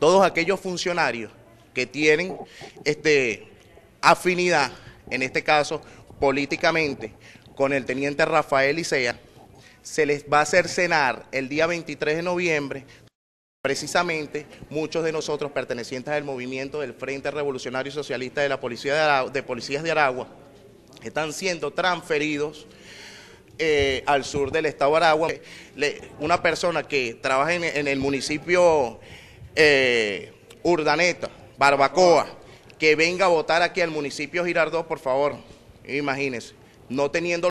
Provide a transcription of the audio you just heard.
todos aquellos funcionarios que tienen este, afinidad, en este caso políticamente, con el teniente Rafael Licea, se les va a hacer cenar el día 23 de noviembre. Precisamente muchos de nosotros pertenecientes al movimiento del Frente Revolucionario Socialista de la Policía de, Policías de Aragua están siendo transferidos eh, al sur del estado de Aragua. una persona que trabaja en el municipio eh, Urdaneta, Barbacoa, que venga a votar aquí al municipio Girardot, por favor. Imagínense, no teniendo